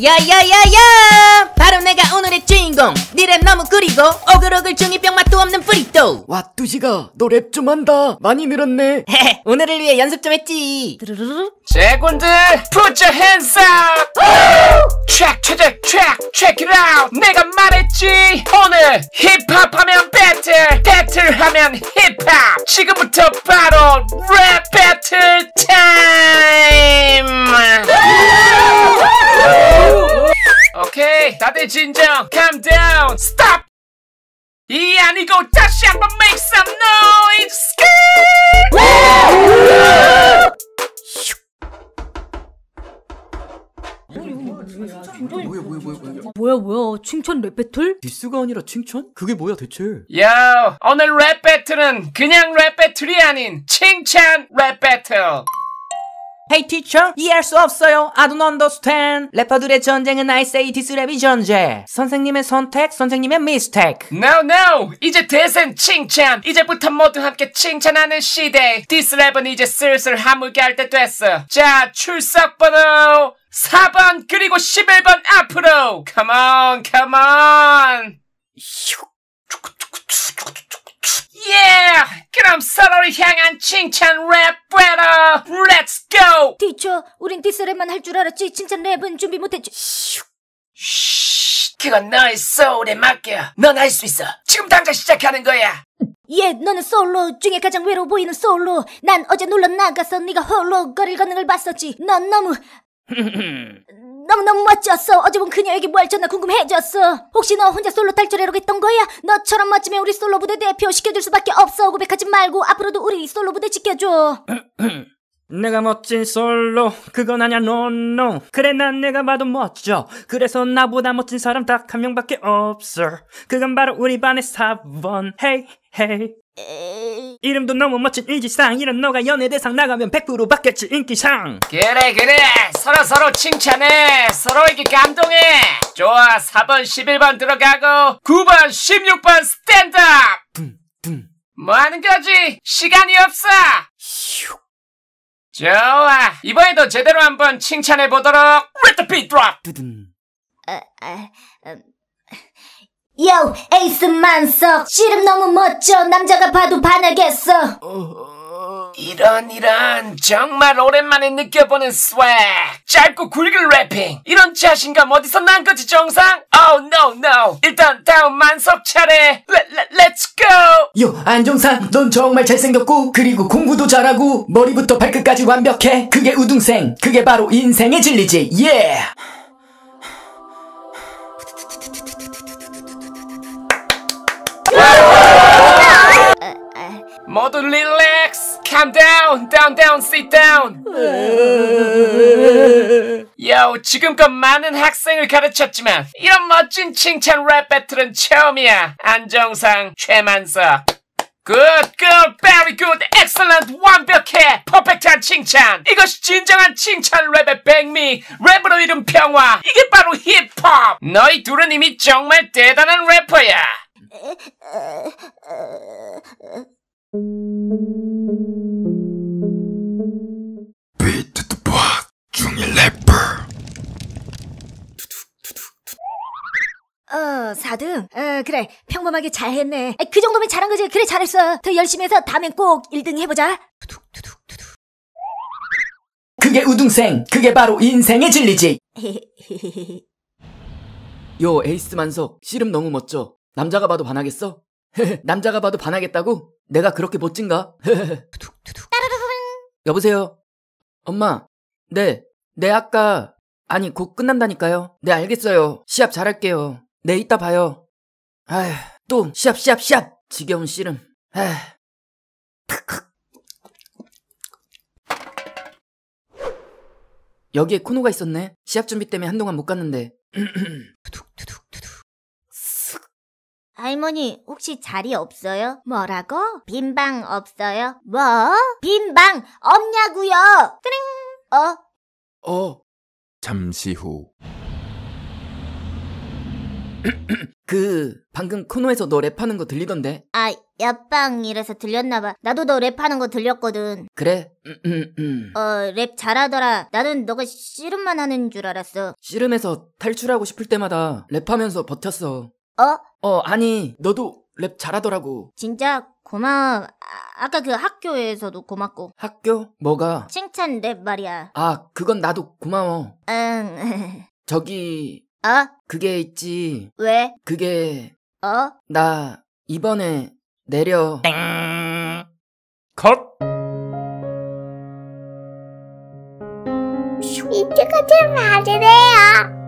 야야야야 바로 내가 오늘의 주인공 니랩 너무 그리고 오글오글 중이병 맛도 없는 뿌리또 와 뚜시가 너랩 좀 한다 많이 늘었네 헤헤 오늘을 위해 연습 좀 했지 드르르르 제군들 put your hands up check check check check it out 내가 말했지 오늘 힙합 하면 배틀 배틀 하면 힙합 지금부터 바로 랩 배틀 타임 오케 다들 진정 calm down stop 이 아니고 다시 한번 make some noise 뭐야 뭐야 뭐야 뭐야 뭐야 뭐야 칭찬 랩 배틀? 디스가 아니라 칭찬? 그게 뭐야 대체? 야 오늘 랩 배틀은 그냥 랩 배틀이 아닌 칭찬 랩 배틀 Hey teacher, 이해할 수 없어요. I don't understand. 래퍼들의 전쟁은 I say 디스랩이 전쟁. 선생님의 선택, 선생님의 mistake. No, no. 이제 대신 칭찬. 이제부터 모두 함께 칭찬하는 시대. 디스랩은 이제 슬슬 하물게 할 때 됐어. 자, 출석번호 4번 그리고 11번 앞으로. Come on, come on. Yeah! 너를 향한 칭찬 랩 배터! l e t 티처, 우린 디스랩만할 줄 알았지 칭찬 랩은 준비 못했지. 쉿, 그건 너의 소울에 맡겨. 넌할 수 있어. 지금 당장 시작하는 거야. 예, 너는 솔로 중에 가장 외로워 보이는 솔로. 난 어제 놀러 나가서 네가 홀로 거리를 걷는 걸 봤었지. 넌 너무 넌 너무 멋졌어. 어제 본 그녀에게 뭐 할지나 궁금해졌어. 혹시 너 혼자 솔로 탈출해라고 했던 거야? 너처럼 멋지면 우리 솔로 부대 대표 시켜줄 수밖에 없어. 고백하지 말고 앞으로도 우리 솔로 부대 지켜줘. 내가 멋진 솔로 그건 아니야 노노 그래 난 내가 봐도 멋져 그래서 나보다 멋진 사람 딱 한 명밖에 없어 그건 바로 우리 반의 4번 헤이 헤이 이름도 너무 멋진 일지상 이런 너가 연예 대상 나가면 100%바뀌었지 인기상 그래 그래 서로 서로 칭찬해 서로에게 감동해 좋아 4번 11번 들어가고 9번 16번 스탠드업 뭐하는 거지 시간이 없어 휴. 좋아 이번에도 제대로 한번 칭찬해 보도록 l e 핏 the b 두둔 어, 어, 어. 요 에이스 만석 씨름 너무 멋져 남자가 봐도 반하겠어 이런 이런 정말 오랜만에 느껴보는 스웩 짧고 굵은 래핑 이런 자신감 어디서 난 거지 정상? Oh no no 일단 다음 만석 차례 렛츠 고! 요 안정상 넌 정말 잘생겼고 그리고 공부도 잘하고 머리부터 발끝까지 완벽해 그게 우등생 그게 바로 인생의 진리지 예 yeah. 모두 릴렉스 calm down down down sit down 요 지금껏 많은 학생을 가르쳤지만 이런 멋진 칭찬 랩 배틀은 처음이야 안정상 최만석 Good, g i r l very good, excellent, 완벽해, e c t 한 칭찬. 이것이 진정한 칭찬 랩의 백미, 랩으로 이룬 평화. 이게 바로 힙합. 너희 둘은 이미 정말 대단한 래퍼야. 베이드 어, 4등? 어, 그래. 평범하게 잘했네. 아, 그 정도면 잘한 거지. 그래, 잘했어. 더 열심히 해서 다음엔 꼭 1등 해보자. 두둑, 두둑, 두둑. 그게 우등생. 그게 바로 인생의 진리지. 요 에이스 만석. 씨름 너무 멋져. 남자가 봐도 반하겠어? 남자가 봐도 반하겠다고? 내가 그렇게 멋진가? 여보세요? 엄마, 네, 네 아까, 아니 곧 끝난다니까요. 네 알겠어요. 시합 잘할게요. 네 이따 봐요. 아휴, 또 시합 시합 시합! 지겨운 씨름. 아휴. 여기에 코노가 있었네. 시합 준비 때문에 한동안 못 갔는데. 할머니, 혹시 자리 없어요? 뭐라고? 빈방 없어요? 뭐? 빈방 없냐고요? 띠링! 어? 어. 잠시 후. 그 방금 코너에서 너 랩하는 거 들리던데 아, 옆방 이래서 들렸나 봐. 나도 너 랩하는 거 들렸거든. 그래 음, 음, 음. 어, 랩 잘하더라. 나는 너가 씨름만 하는 줄 알았어. 씨름에서 탈출하고 싶을 때마다 랩하면서 버텼어 어? 어, 아니, 너도 랩 잘하더라고. 진짜 고마워. 아, 까그 학교에서도 고맙고. 학교? 뭐가? 칭찬 랩 말이야. 아, 그건 나도 고마워. 응. 저기, 어? 그게 있지. 왜? 그게, 어? 나, 이번에, 내려. 컷! 이쪽은 좀 봐주세요.